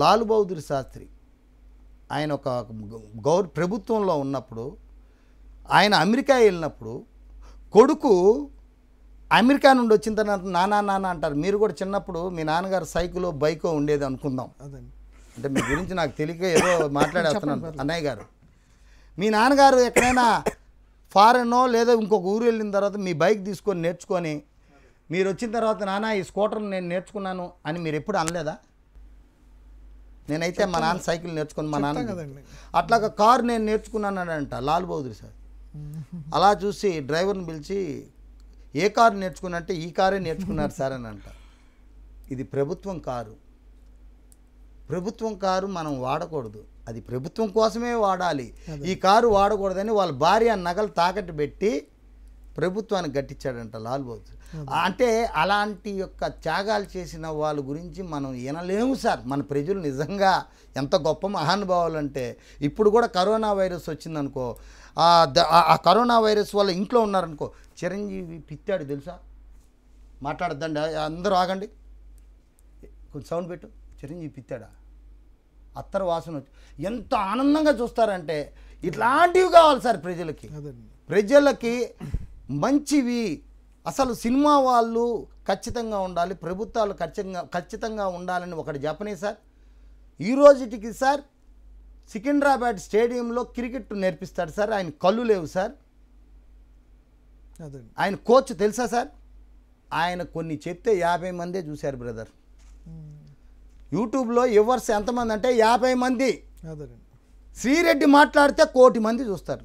లాల్ బహదూర్ శాస్త్రి ఆయన ఒక గౌర ప్రభుత్వంలో ఉన్నప్పుడు ఆయన అమెరికా వెళ్ళినప్పుడు కొడుకు అమెరికా నుండి వచ్చిన తర్వాత నానా నాన్న అంటారు మీరు కూడా చిన్నప్పుడు మీ నాన్నగారు సైకిలో బైకో ఉండేది అనుకుందాం అంటే మీ గురించి నాకు తెలియక ఏదో మాట్లాడేస్తున్నాను అన్నయ్య గారు మీ నాన్నగారు ఎక్కడైనా ఫారెన్నో లేదా ఇంకొక ఊరు వెళ్ళిన తర్వాత మీ బైక్ తీసుకొని నేర్చుకొని మీరు వచ్చిన తర్వాత నాన్న ఈ స్కూటర్ నేను నేర్చుకున్నాను అని మీరు ఎప్పుడు అనలేదా నేనైతే మా నాన్న సైకిల్ నేర్చుకుని మా నాన్న అట్లా కారు నేను నేర్చుకున్నానంట లాల్ బహదూర్ సార్ అలా చూసి డ్రైవర్ని పిలిచి ఏ కారు నేర్చుకున్నంటే ఈ కారే నేర్చుకున్నారు సార్ అని అంట ఇది ప్రభుత్వం కారు ప్రభుత్వం కారు మనం వాడకూడదు అది ప్రభుత్వం కోసమే వాడాలి ఈ కారు వాడకూడదని వాళ్ళ భార్య నగలు తాకట్టు పెట్టి ప్రభుత్వాన్ని గట్టించాడంట లాల్ బహదూర్ అంటే అలాంటి యొక్క త్యాగాలు చేసిన వాళ్ళ గురించి మనం వినలేము సార్ మన ప్రజలు నిజంగా ఎంత గొప్ప మహానుభావులు అంటే ఇప్పుడు కూడా కరోనా వైరస్ వచ్చిందనుకో ఆ కరోనా వైరస్ వల్ల ఇంట్లో ఉన్నారనుకో చిరంజీవి పిత్తాడు తెలుసా మాట్లాడద్దండి అందరూ ఆగండి కొంచెం సౌండ్ పెట్టు చిరంజీవి పిత్తాడా అత్తరు వాసన వచ్చి ఎంత ఆనందంగా చూస్తారంటే ఇట్లాంటివి కావాలి సార్ ప్రజలకి ప్రజలకి మంచివి అసలు సినిమా వాళ్ళు ఖచ్చితంగా ఉండాలి ప్రభుత్వాలు ఖచ్చితంగా ఖచ్చితంగా ఉండాలని ఒకటి చెప్పనే సార్ ఈరోజుటికి సార్ సికింద్రాబాద్ స్టేడియంలో క్రికెట్ నేర్పిస్తాడు సార్ ఆయన కళ్ళు లేవు సార్ ఆయన కోచ్ తెలుసా సార్ ఆయన కొన్ని చెప్తే యాభై మందే చూశారు బ్రదర్ యూట్యూబ్లో ఎవర్స్ ఎంతమంది అంటే యాభై మంది శ్రీరెడ్డి మాట్లాడితే కోటి మంది చూస్తారు